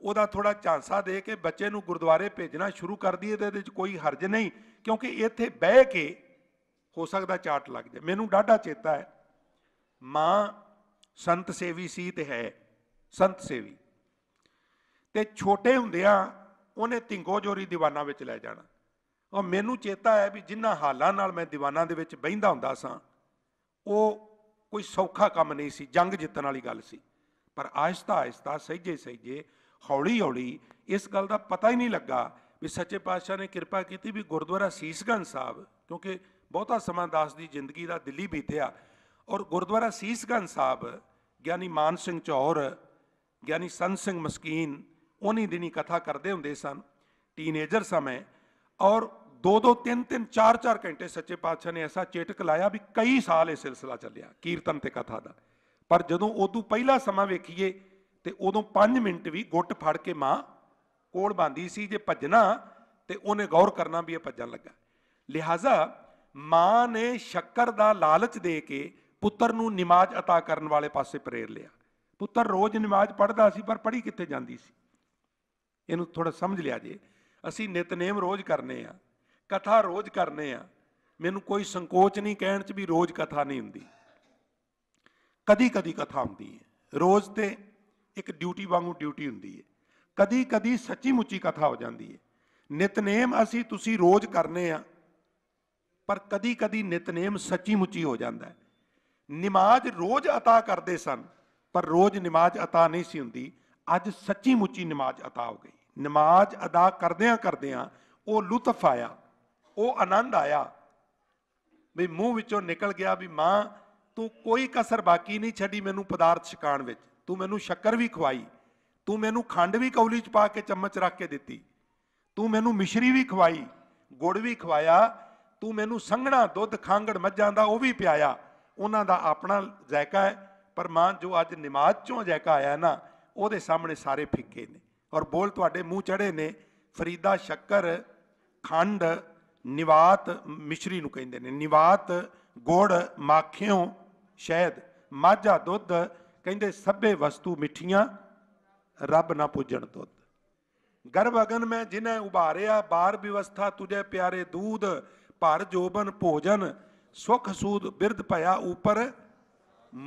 ਉਹਦਾ ਥੋੜਾ ਝਾਂਸਾ ਦੇ ਕੇ ਬੱਚੇ ਨੂੰ ਗੁਰਦੁਆਰੇ ਭੇਜਣਾ ਸ਼ੁਰੂ ਕਰ ਦਈਏ ਤੇ ਇਹਦੇ ਵਿੱਚ ਕੋਈ ਹਰਜ ਨਹੀਂ ਕਿਉਂਕਿ ਇੱਥੇ ਬਹਿ ਕੇ ਹੋ ਸਕਦਾ ਚਾਟ ਲੱਗ ਜਾਏ ਮੈਨੂੰ ਡਾਢਾ ਚੇਤਾ ਹੈ ਮਾਂ ਸੰਤ ਸੇਵੀ ਸੀ ਤੇ ਹੈ ਸੰਤ ਸੇਵੀ ਤੇ ਛੋਟੇ ਹੁੰਦਿਆਂ ਉਹਨੇ ਤਿੰਗੋਜੋਰੀ ਦੀਵਾਨਾ ਵਿੱਚ ਲੈ ਜਾਣਾ ਔਰ ਮੈਨੂੰ ਚੇਤਾ ਹੈ ਵੀ ਜਿੰਨਾ ਹਾਲਾਂ ਨਾਲ ਮੈਂ ਦੀਵਾਨਾਂ ਦੇ ਵਿੱਚ ਬੈਂਦਾ ਹੁੰਦਾ ਸਾਂ ਉਹ ਕੋਈ ਸੌਖਾ ਕੰਮ ਨਹੀਂ ਸੀ ਜੰਗ ਜਿੱਤਣ ਵਾਲੀ ਗੱਲ ਸੀ ਪਰ ਆਇਸਤਾ ਆਇਸਤਾ ਸਹਿਜੇ ਸਹਿਜੇ ਹੌਲੀ ਹੌਲੀ ਇਸ ਗੱਲ ਦਾ ਪਤਾ ਹੀ ਨਹੀਂ ਲੱਗਾ ਵੀ ਸੱਚੇ ਪਾਤਸ਼ਾਹ ਨੇ ਕਿਰਪਾ ਕੀਤੀ ਵੀ ਗੁਰਦੁਆਰਾ ਸੀਸਗੰਜ ਸਾਹਿਬ ਕਿਉਂਕਿ ਬਹੁਤਾ ਸਮਾਂ ਦਾਸ ਦੀ ਜ਼ਿੰਦਗੀ ਦਾ ਦਿੱਲੀ ਬੀਤਿਆ ਔਰ ਗੁਰਦੁਆਰਾ ਸੀਸਗੰਜ ਸਾਹਿਬ ਗਿਆਨੀ ਮਾਨ ਸਿੰਘ ਚੌਰ ਗਿਆਨੀ ਸੰਤ ਸਿੰਘ ਮਸਕੀਨ ਉਹਨੀ ਦਿਨੀ ਕਥਾ ਕਰਦੇ ਹੁੰਦੇ ਸਨ ਟੀਨੇਜਰ ਸਮੇਂ ਔਰ 2-2 3-3 4-4 ਘੰਟੇ ਸੱਚੇ ਪਾਤਸ਼ਾਹ ਨੇ ਐਸਾ ਚੇਟਕ ਲਾਇਆ ਵੀ ਕਈ ਸਾਲ ਇਹ ਸਿਲਸਿਲਾ ਚੱਲਿਆ ਕੀਰਤਨ ਤੇ ਕਥਾ ਦਾ ਪਰ ਜਦੋਂ ਉਦੋਂ ਪਹਿਲਾ ਸਮਾਂ ਵੇਖੀਏ ਤੇ ਉਦੋਂ 5 ਮਿੰਟ ਵੀ ਗੁੱਟ ਫੜ ਕੇ ਮਾਂ ਕੋਲ ਬਾਂਦੀ ਸੀ ਜੇ ਭੱਜਣਾ ਤੇ ਉਹਨੇ ਗੌਰ ਕਰਨਾ ਵੀ ਇਹ ਭੱਜਣ ਲੱਗਾ ਲਿਹਾਜ਼ਾ ਮਾਂ ਨੇ ਸ਼ੱਕਰ ਦਾ ਲਾਲਚ ਦੇ ਕੇ ਪੁੱਤਰ ਨੂੰ ਨਿਮਾਜ਼ ਅਤਾ ਕਰਨ ਵਾਲੇ ਪਾਸੇ ਪ੍ਰੇਰ ਲਿਆ ਪੁੱਤਰ ਰੋਜ਼ ਨਿਮਾਜ਼ ਪੜ੍ਹਦਾ ਸੀ ਪਰ ਪੜ੍ਹੀ ਕਿੱਥੇ ਜਾਂਦੀ ਸੀ ਇਹਨੂੰ ਥੋੜਾ ਸਮਝ ਲਿਆ ਜੇ ਅਸੀਂ ਨਿਤਨੇਮ ਰੋਜ਼ ਕਰਨੇ ਆ ਕਥਾ ਰੋਜ਼ ਕਰਨੇ ਆ ਮੈਨੂੰ ਕੋਈ ਸੰਕੋਚ ਨਹੀਂ ਕਹਿਣ 'ਚ ਵੀ ਰੋਜ਼ ਕਥਾ ਨਹੀਂ ਹੁੰਦੀ ਕਦੀ ਕਦੀ ਕਥਾ ਹੁੰਦੀ ਹੈ ਰੋਜ਼ ਤੇ ਇੱਕ ਡਿਊਟੀ ਵਾਂਗੂ ਡਿਊਟੀ ਹੁੰਦੀ ਹੈ ਕਦੀ ਕਦੀ ਸੱਚੀ ਮੁੱਚੀ ਕਥਾ ਹੋ ਜਾਂਦੀ ਹੈ ਨਿਤਨੇਮ ਅਸੀਂ ਤੁਸੀਂ ਰੋਜ਼ ਕਰਨੇ ਆ ਪਰ ਕਦੀ ਕਦੀ ਨਿਤਨੇਮ ਸੱਚੀ ਮੁੱਚੀ ਹੋ ਜਾਂਦਾ ਹੈ ਨਮਾਜ਼ ਰੋਜ਼ ਅਤਾ ਕਰਦੇ ਸਨ ਪਰ ਰੋਜ਼ ਨਮਾਜ਼ ਅਤਾ ਨਹੀਂ ਸੀ ਹੁੰਦੀ ਅੱਜ ਸੱਚੀ ਮੁੱਚੀ ਨਮਾਜ਼ ਅਤਾ ਹੋ ਗਈ ਨਮਾਜ਼ ਅਦਾ ਕਰਦਿਆਂ ਕਰਦਿਆਂ ਉਹ ਲੁਤਫ ਆਇਆ ਉਹ ਆਨੰਦ ਆਇਆ ਵੀ ਮੂੰਹ ਵਿੱਚੋਂ ਨਿਕਲ ਗਿਆ ਵੀ ਮਾਂ ਤੂੰ ਕੋਈ ਕਸਰ ਬਾਕੀ ਨਹੀਂ ਛੱਡੀ ਮੈਨੂੰ ਪਦਾਰਥ ਛਕਾਣ ਵਿੱਚ ਤੂੰ ਮੈਨੂੰ ਸ਼ੱਕਰ ਵੀ ਖਵਾਈ ਤੂੰ ਮੈਨੂੰ ਖੰਡ ਵੀ ਕੌਲੀ 'ਚ ਪਾ ਕੇ ਚਮਚ ਰੱਖ ਕੇ ਦਿੱਤੀ ਤੂੰ ਮੈਨੂੰ ਮਿਸ਼ਰੀ ਵੀ ਖਵਾਈ ਗੁੜ ਵੀ ਖਵਾਇਆ ਤੂੰ ਮੈਨੂੰ ਸੰਘਣਾ ਦੁੱਧ ਖਾਂਗੜ ਮੱਝਾਂ ਦਾ ਉਹ ਵੀ ਪਿਆਇਆ ਉਹਨਾਂ ਦਾ ਆਪਣਾ ਜ਼ਾਇਕਾ ਹੈ ਪਰ ਮਾਂ ਜੋ ਅੱਜ ਨਮਾਜ਼ ਚੋਂ ਜ਼ਾਇਕਾ ਆਇਆ ਨਾ ਉਹਦੇ ਸਾਹਮਣੇ ਸਾਰੇ ਫਿੱਕੇ ਨੇ ਔਰ ਬੋਲ ਤੁਹਾਡੇ ਮੂੰਹ ਚੜੇ ਨੇ ਫਰੀਦਾ ਸ਼ੱਕਰ ਖੰਡ ਨਿਵਾਤ ਮਿਸ਼ਰੀ ਨੂੰ ਕਹਿੰਦੇ ਨੇ ਨਿਵਾਤ ਗੋੜ ਮਾਖਿਓ ਸ਼ਹਿਦ ਮਾਝਾ ਦੁੱਧ ਕਹਿੰਦੇ ਸਭੇ ਵਸਤੂ ਮਿੱਠੀਆਂ ਰੱਬ ਨਾ ਪੁੱਜਣ ਦੁੱਧ ਗਰਭ ਅਗਨ ਮੈਂ ਜਿਨੇ ਉਭਾਰਿਆ ਬਾਰ ਵਿਵਸਥਾ ਤੁਝੇ ਪਿਆਰੇ ਦੂਧ ਭਰ ਜੋਬਨ ਭੋਜਨ ਸੁਖ ਸੂਦ ਬਿਰਧ ਭਇਆ ਉਪਰ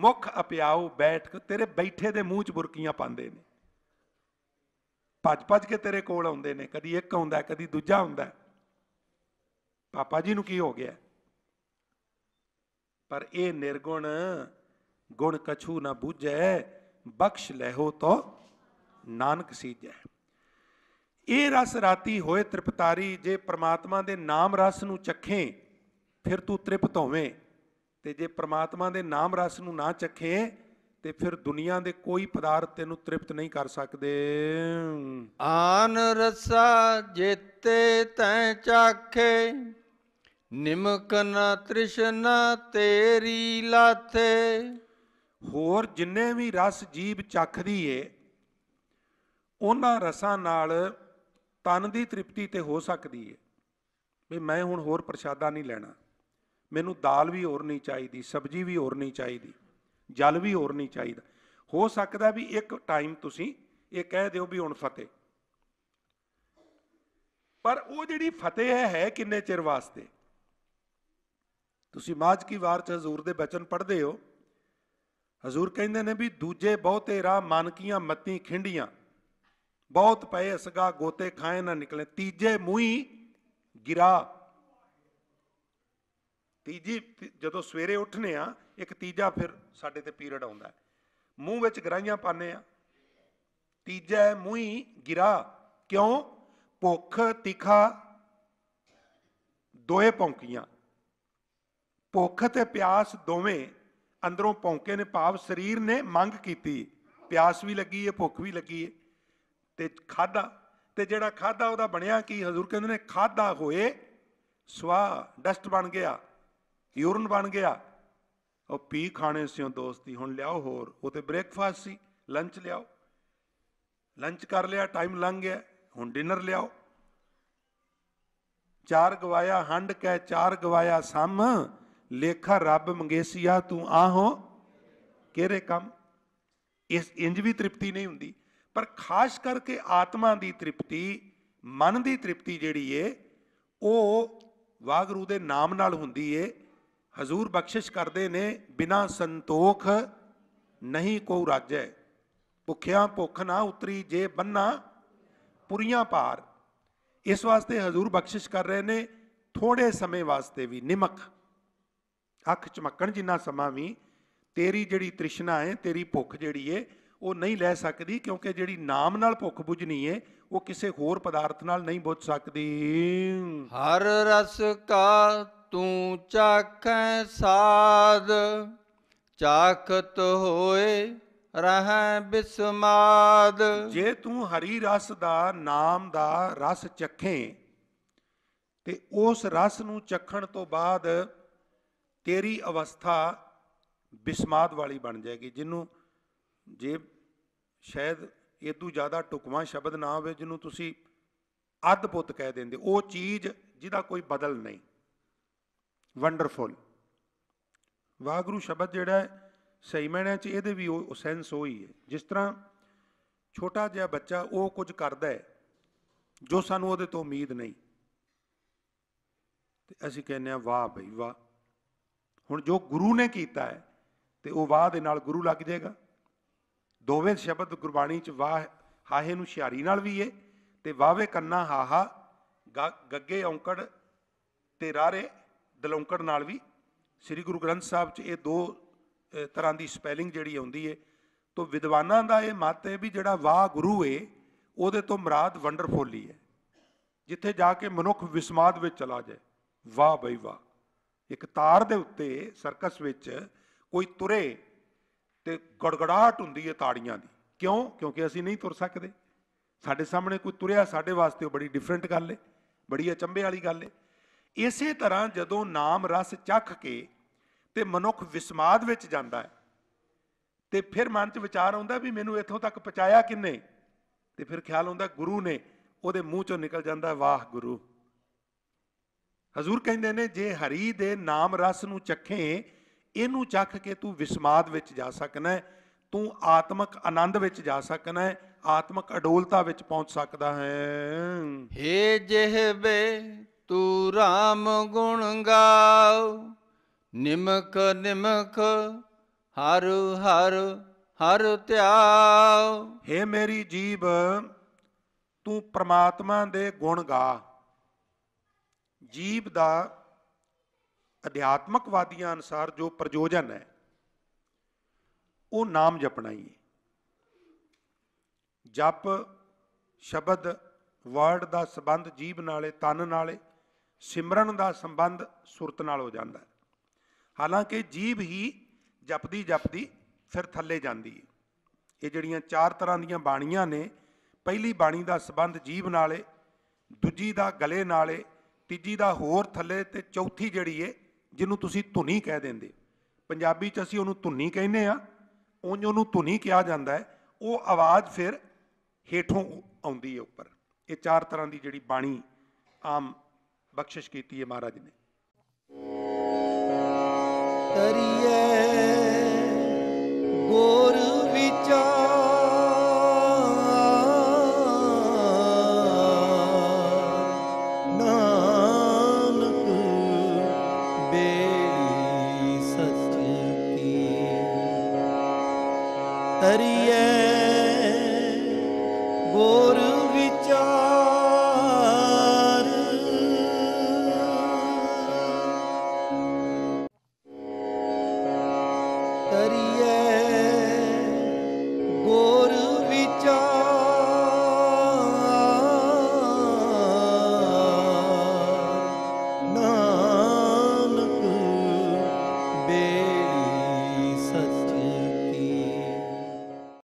ਮੁਖ ਅਪਿਆਉ ਬੈਠ ਕੇ ਤੇਰੇ ਬੈਠੇ ਦੇ ਮੂੰਹ ਚ ਬੁਰਕੀਆਂ ਪਾਉਂਦੇ ਨੇ ਭੱਜ-ਭੱਜ ਕੇ ਤੇਰੇ ਕੋਲ ਆਉਂਦੇ ਨੇ ਕਦੀ ਇੱਕ ਆਉਂਦਾ ਕਦੀ ਦੂਜਾ ਆਉਂਦਾ ਪਾਪਾ ਜੀ ਨੂੰ ਕੀ ਹੋ ਗਿਆ ਪਰ ਇਹ ਨਿਰਗੁਣ ਗੁਣ ਕਛੂ ਨਾ ਬੁਝੈ ਬਖਸ਼ ਹੋ ਤੋ ਨਾਨਕ ਸੀਜੈ ਇਹ ਰਸ ਰਾਤੀ ਹੋਏ ਤ੍ਰਿਪਤਾਰੀ ਜੇ ਪ੍ਰਮਾਤਮਾ ਦੇ ਨਾਮ ਰਸ ਨੂੰ ਚਖੇ ਫਿਰ ਤੂੰ ਤ੍ਰਿਪਤ ਹੋਵੇਂ ਤੇ ਜੇ ਪ੍ਰਮਾਤਮਾ ਦੇ ਨਾਮ ਰਸ ਨੂੰ ਨਾ ਚਖੇ ਤੇ ਫਿਰ ਦੁਨੀਆ ਦੇ ਕੋਈ ਪਦਾਰਥ ਤੈਨੂੰ ਤ੍ਰਿਪਤ ਨਹੀਂ ਕਰ ਸਕਦੇ ਆਨ ਰਸਾ ਜੇਤੇ ਤੈ ਚਾਖੇ ਨਿਮਕ ਨ ਤ੍ਰਿਸ਼ਨਾ ਤੇਰੀ ਲਾਥੇ ਹੋਰ ਜਿੰਨੇ ਵੀ ਰਸ ਜੀਬ ਚੱਖਦੀ ਏ ਉਹਨਾਂ ਰਸਾਂ ਨਾਲ ਤਨ ਦੀ ਤ੍ਰਿਪਤੀ ਤੇ ਹੋ ਸਕਦੀ ਏ ਵੀ ਮੈਂ ਹੁਣ ਹੋਰ ਪ੍ਰਸ਼ਾਦਾ ਨਹੀਂ ਲੈਣਾ ਮੈਨੂੰ ਦਾਲ ਵੀ ਹੋਰ ਨਹੀਂ ਚਾਹੀਦੀ ਸਬਜ਼ੀ ਵੀ ਹੋਰ ਨਹੀਂ ਚਾਹੀਦੀ ਜਲ ਵੀ ਹੋਰ ਨਹੀਂ ਚਾਹੀਦਾ ਹੋ ਸਕਦਾ ਵੀ ਇੱਕ ਟਾਈਮ ਤੁਸੀਂ ਇਹ ਕਹਿ ਦਿਓ ਵੀ ਹੁਣ ਫਤਿਹ ਪਰ ਉਹ ਜਿਹੜੀ ਫਤਿਹ ਹੈ ਹੈ ਕਿੰਨੇ ਚਿਰ ਵਾਸਤੇ ਤੁਸੀਂ ਮਾਝ ਕੀ ਵਾਰ ਚ ਹਜ਼ੂਰ ਦੇ ਬਚਨ ਪੜ੍ਹਦੇ ਹੋ ਹਜ਼ੂਰ ਕਹਿੰਦੇ ਨੇ ਵੀ ਦੂਜੇ ਬਹੁਤੇ ਰਾਹ ਮਨ ਕੀਆਂ ਮੱਤੀ ਖਿੰਡੀਆਂ ਬਹੁਤ ਪਏ ਅਸਗਾ ਗੋਤੇ ਖਾਏ ਨਾ ਨਿਕਲੇ ਤੀਜੇ ਮੂਹੀ ਗਿਰਾ ਤੀਜੀ ਜਦੋਂ ਸਵੇਰੇ ਉੱਠਨੇ ਆ ਇੱਕ ਤੀਜਾ ਫਿਰ ਸਾਡੇ ਤੇ ਪੀਰੀਅਡ ਆਉਂਦਾ ਮੂੰਹ ਵਿੱਚ ਗਰਾਈਆਂ ਪਾਣੇ ਆ ਤੀਜਾ ਮੂੰਹੀ ਗਿਰਾ ਕਿਉਂ ਭੁੱਖ ਤਿਖਾ ਦੋਏ ਪੌਂਕੀਆਂ ਭੁੱਖ ਤੇ ਪਿਆਸ ਦੋਵੇਂ ਅੰਦਰੋਂ ਪੌਂਕੇ ਨੇ ਭਾਵ ਸਰੀਰ ਨੇ ਮੰਗ ਕੀਤੀ ਪਿਆਸ ਵੀ ਲੱਗੀ ਹੈ ਭੁੱਖ ਵੀ ਲੱਗੀ ਹੈ ਤੇ ਖਾਦਾ ਤੇ ਜਿਹੜਾ ਖਾਦਾ ਉਹਦਾ ਬਣਿਆ ਕੀ ਹਜ਼ੂਰ ਕਹਿੰਦੇ ਨੇ ਖਾਦਾ ਹੋਏ ਸਵਾ ਡਸਟ ਬਣ ਗਿਆ ਯੂਰਨ ਬਣ ਗਿਆ ਉਹ ਪੀ ਖਾਣੇ ਸਿਓ ਦੋਸਤੀ ਹੁਣ ਲਿਆਓ ਹੋਰ ਉਹ ਤੇ ਬ੍ਰੇਕਫਾਸਟ ਸੀ ਲੰਚ ਲਿਆਓ ਲੰਚ ਕਰ ਲਿਆ ਟਾਈਮ ਲੰਘ ਗਿਆ ਹੁਣ ਡਿਨਰ ਲਿਆਓ ਚਾਰ ਗਵਾਇਆ ਹੰਡ ਕੈ ਚਾਰ ਗਵਾਇਆ ਸਮ ਲੇਖਾ ਰੱਬ ਮੰਗੇਸੀਆ ਤੂੰ ਆਹੋ ਕਿਹੜੇ ਕੰਮ ਇਸ ਇੰਜ ਵੀ ਤ੍ਰਿਪਤੀ ਨਹੀਂ ਹੁੰਦੀ ਪਰ ਖਾਸ ਕਰਕੇ ਆਤਮਾ ਦੀ ਤ੍ਰਿਪਤੀ ਮਨ ਦੀ ਤ੍ਰਿਪਤੀ ਜਿਹੜੀ ਏ ਉਹ ਵਾਗਰੂ ਦੇ ਨਾਮ ਨਾਲ ਹੁੰਦੀ ਏ ਹਜ਼ੂਰ ਬਖਸ਼ਿਸ਼ ਕਰਦੇ ਨੇ ਬਿਨਾ ਸੰਤੋਖ ਨਹੀਂ ਕੋ ਰਾਜੈ ਭੁੱਖਿਆ ਭੁੱਖ ਨਾ ਉਤਰੀ ਜੇ ਬੰਨਾ ਪੁਰੀਆਂ ਪਾਰ ਇਸ ਵਾਸਤੇ ਹਜ਼ੂਰ ਬਖਸ਼ਿਸ਼ ਕਰ ਰਹੇ ਨੇ ਥੋੜੇ ਸਮੇਂ ਵਾਸਤੇ ਵੀ ਨਿਮਕ ਅੱਖ ਚਮਕਣ ਜਿੰਨਾ ਸਮਾਂ ਵੀ ਤੇਰੀ ਜਿਹੜੀ ਤ੍ਰਿਸ਼ਨਾ ਹੈ ਤੇਰੀ ਭੁੱਖ ਜਿਹੜੀ ਹੈ ਉਹ ਨਹੀਂ ਲੈ ਸਕਦੀ ਕਿਉਂਕਿ ਜਿਹੜੀ ਨਾਮ ਨਾਲ ਭੁੱਖ ਬੁਝਣੀ ਏ ਉਹ ਕਿਸੇ ਹੋਰ ਪਦਾਰਥ ਨਾਲ ਨਹੀਂ ਬੁੱਝ ਸਕਦੀ ਹਰ ਰਸ ਕਾ ਤੂੰ ਚਾਖੈ ਸਾਦ ਚਾਖਤ ਹੋਏ ਰਹੈ ਬਿਸਮਾਦ ਜੇ ਤੂੰ ਹਰੀ ਰਸ ਦਾ ਨਾਮ ਦਾ ਰਸ ਚਖੇ ਤੇ ਉਸ ਰਸ ਨੂੰ ਚਖਣ ਤੋਂ ਬਾਅਦ ਤੇਰੀ ਅਵਸਥਾ ਬਿਸਮਾਦ ਵਾਲੀ ਬਣ ਜਾਏਗੀ ਜਿਹਨੂੰ ਜੇ ਸ਼ਾਇਦ ਇਦੋਂ ਜ਼ਿਆਦਾ ਟੁਕਵਾ ਸ਼ਬਦ ਨਾ ਹੋਵੇ ਜਿਹਨੂੰ ਤੁਸੀਂ ਅਦਭੁਤ ਕਹਿ ਦਿੰਦੇ ਉਹ ਚੀਜ਼ ਜਿਹਦਾ ਕੋਈ ਬਦਲ ਨਹੀਂ ਵੰਡਰਫੁਲ ਵਾਗਰੂ ਸ਼ਬਦ ਜਿਹੜਾ ਹੈ ਸਹੀ ਮੈਨੇ ਚ ਇਹਦੇ ਵੀ ਉਹ ਸੈਂਸ ਹੋਈ ਹੈ ਜਿਸ ਤਰ੍ਹਾਂ ਛੋਟਾ ਜਿਹਾ ਬੱਚਾ ਉਹ ਕੁਝ ਕਰਦਾ ਹੈ ਜੋ ਸਾਨੂੰ ਉਹਦੇ ਤੋਂ ਉਮੀਦ ਨਹੀਂ ਤੇ ਅਸੀਂ ਕਹਿੰਨੇ ਆ ਵਾਹ ਭਈ ਵਾਹ ਹੁਣ ਜੋ ਗੁਰੂ ਨੇ ਕੀਤਾ ਹੈ ਤੇ ਉਹ ਵਾਹ ਦੇ ਨਾਲ ਗੁਰੂ ਲੱਗ ਜਾਏਗਾ ਦੋਵੇਂ ਸ਼ਬਦ ਗੁਰਬਾਣੀ ਚ ਵਾਹ ਹਾਹੇ ਨੂੰ ਸ਼ਿਆਰੀ ਨਾਲ ਵੀ ਏ ਤੇ ਵਾਵੇ ਕੰਨਾ ਹਾਹਾ ਗੱਗੇ ਔਂਕੜ ਤੇ ਰਾਰੇ ਦਲੌਂਕੜ ਨਾਲ ਵੀ ਸ੍ਰੀ ਗੁਰੂ ਗ੍ਰੰਥ ਸਾਹਿਬ 'ਚ ਇਹ ਦੋ ਤਰ੍ਹਾਂ ਦੀ ਸਪੈਲਿੰਗ ਜਿਹੜੀ ਆਉਂਦੀ ਏ ਤੋਂ ਵਿਦਵਾਨਾਂ ਦਾ ਇਹ ਮਤ ਹੈ ਵੀ ਜਿਹੜਾ ਵਾਹ ਗੁਰੂ ਏ ਉਹਦੇ ਤੋਂ ਮਰਾਦ ਵੰਡਰਫੁਲੀ ਹੈ ਜਿੱਥੇ ਜਾ ਕੇ ਮਨੁੱਖ ਵਿਸਮਾਦ ਵਿੱਚ ਚਲਾ ਜਾਏ ਵਾਹ ਬਈ ਵਾਹ ਇੱਕ ਤਾਰ ਦੇ ਉੱਤੇ ਸਰਕਸ ਵਿੱਚ ਕੋਈ ਤੁਰੇ ਤੇ ਗੜਗੜਾਹਟ ਹੁੰਦੀ ਹੈ ਤਾੜੀਆਂ ਦੀ ਕਿਉਂ ਕਿਉਂਕਿ ਅਸੀਂ ਨਹੀਂ ਤੁਰ ਸਕਦੇ ਸਾਡੇ ਸਾਹਮਣੇ ਕੋਈ ਤੁਰਿਆ ਸਾਡੇ ਵਾਸਤੇ ਉਹ ਬੜੀ ਡਿਫਰੈਂਟ ਗੱਲ ਏ ਬੜੀ ਅਚੰਬੇ ਵਾਲੀ ਗੱਲ ਏ ਇਸੇ ਤਰ੍ਹਾਂ ਜਦੋਂ ਨਾਮ ਰਸ ਚੱਖ ਕੇ ਤੇ ਮਨੁੱਖ ਵਿਸਮਾਦ ਵਿੱਚ ਜਾਂਦਾ ਹੈ ਤੇ ਫਿਰ ਮਨ 'ਚ ਵਿਚਾਰ ਆਉਂਦਾ ਵੀ ਮੈਨੂੰ ਇੱਥੋਂ ਤੱਕ ਪਹੁੰਚਾਇਆ ਕਿੰਨੇ ਤੇ ਫਿਰ ਖਿਆਲ ਆਉਂਦਾ ਗੁਰੂ ਨੇ ਉਹਦੇ ਮੂੰਹ 'ਚੋਂ ਨਿਕਲ ਜਾਂਦਾ ਵਾਹ ਗੁਰੂ ਹਜ਼ੂਰ ਕਹਿੰਦੇ ਨੇ ਜੇ ਹਰੀ ਦੇ ਨਾਮ ਰਸ ਨੂੰ ਚੱਖੇ ਇਹਨੂੰ ਚੱਖ ਕੇ ਤੂੰ ਵਿਸਮਾਦ ਵਿੱਚ ਜਾ ਸਕਣਾ ਤੂੰ ਆਤਮਿਕ ਆਨੰਦ ਵਿੱਚ ਜਾ ਸਕਣਾ ਆਤਮਿਕ ਅਡੋਲਤਾ ਵਿੱਚ ਪਹੁੰਚ ਸਕਦਾ ਹੈ ਹੇ ਜਿਹਵੇ ਤੂੰ ਰਾਮ ਗੁਣ ਗਾਉ ਨਿਮਕ ਨਿਮਕ ਹਰ ਹਰ ਹਰ ਧਿਆਉ ਹੇ ਮੇਰੀ ਜੀਬ ਤੂੰ ਪ੍ਰਮਾਤਮਾ ਦੇ ਗੁਣ ਗਾ ਜੀਬ ਦਾ ਅਧਿਆਤਮਕਵਾਦੀਆਂ ਅਨਸਾਰ ਜੋ ਪ੍ਰਯੋਜਨ ਹੈ ਉਹ ਨਾਮ ਜਪਣਾ ਹੀ ਹੈ ਜਪ ਸ਼ਬਦ ਵਰਡ ਦਾ ਸੰਬੰਧ ਜੀਬ ਨਾਲੇ ਤਨ ਨਾਲੇ ਸਿਮਰਨ ਦਾ ਸੰਬੰਧ ਸੁਰਤ ਨਾਲ ਹੋ ਜਾਂਦਾ ਹੈ ਹਾਲਾਂਕਿ ਜੀਬ ਹੀ ਜਪਦੀ ਜਪਦੀ ਫਿਰ ਥੱਲੇ ਜਾਂਦੀ ਹੈ ਇਹ ਜਿਹੜੀਆਂ ਚਾਰ ਤਰ੍ਹਾਂ ਦੀਆਂ ਬਾਣੀਆਂ ਨੇ ਪਹਿਲੀ ਬਾਣੀ ਦਾ ਸੰਬੰਧ ਜੀਬ ਨਾਲੇ ਦੂਜੀ ਦਾ ਗਲੇ ਨਾਲੇ ਤੀਜੀ ਦਾ ਹੋਰ ਥੱਲੇ ਤੇ ਚੌਥੀ ਜਿਹੜੀ ਏ ਜਿਹਨੂੰ ਤੁਸੀਂ ਧੁਨੀ ਕਹਿ ਦਿੰਦੇ ਪੰਜਾਬੀ 'ਚ ਅਸੀਂ ਉਹਨੂੰ ਧੁਨੀ ਕਹਿੰਦੇ ਆ ਉਂਝ ਉਹਨੂੰ ਧੁਨੀ ਕਿਹਾ ਜਾਂਦਾ ਹੈ ਉਹ ਆਵਾਜ਼ ਫਿਰ ਹੇਠੋਂ ਆਉਂਦੀ ਹੈ ਉੱਪਰ ਇਹ ਚਾਰ ਤਰ੍ਹਾਂ ਦੀ ਜਿਹੜੀ ਬਾਣੀ ਆਮ ਬਖਸ਼ਿਸ਼ ਕੀਤੀ ਹੈ ਮਹਾਰਾਜ ਨੇ ਕਰੀਏ